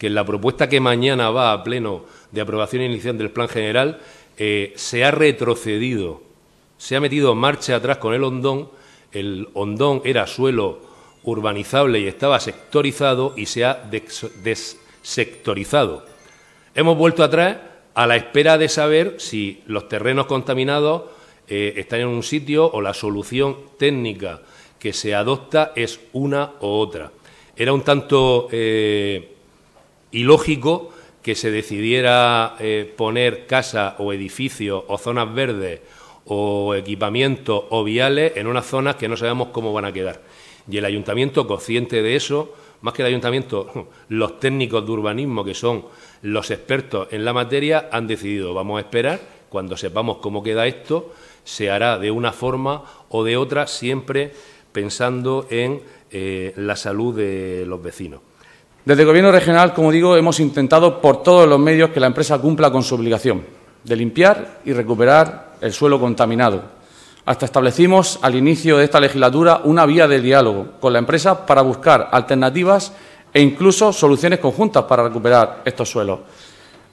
que en la propuesta que mañana va a pleno de aprobación inicial del plan general eh, se ha retrocedido, se ha metido marcha atrás con el hondón. El hondón era suelo urbanizable y estaba sectorizado y se ha dessectorizado. Hemos vuelto atrás a la espera de saber si los terrenos contaminados eh, están en un sitio o la solución técnica que se adopta es una o otra. Era un tanto eh, y lógico que se decidiera eh, poner casa o edificio o zonas verdes o equipamientos o viales en unas zonas que no sabemos cómo van a quedar. Y el ayuntamiento, consciente de eso, más que el ayuntamiento, los técnicos de urbanismo, que son los expertos en la materia, han decidido, vamos a esperar, cuando sepamos cómo queda esto, se hará de una forma o de otra, siempre pensando en eh, la salud de los vecinos. Desde el Gobierno regional, como digo, hemos intentado por todos los medios que la empresa cumpla con su obligación de limpiar y recuperar el suelo contaminado. Hasta establecimos al inicio de esta legislatura una vía de diálogo con la empresa para buscar alternativas e incluso soluciones conjuntas para recuperar estos suelos.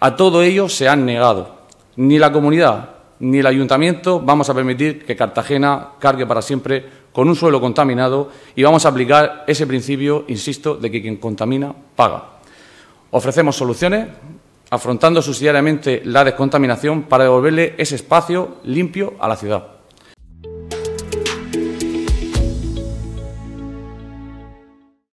A todo ello se han negado. Ni la comunidad ni el ayuntamiento vamos a permitir que Cartagena cargue para siempre con un suelo contaminado y vamos a aplicar ese principio, insisto, de que quien contamina paga. Ofrecemos soluciones afrontando subsidiariamente la descontaminación para devolverle ese espacio limpio a la ciudad.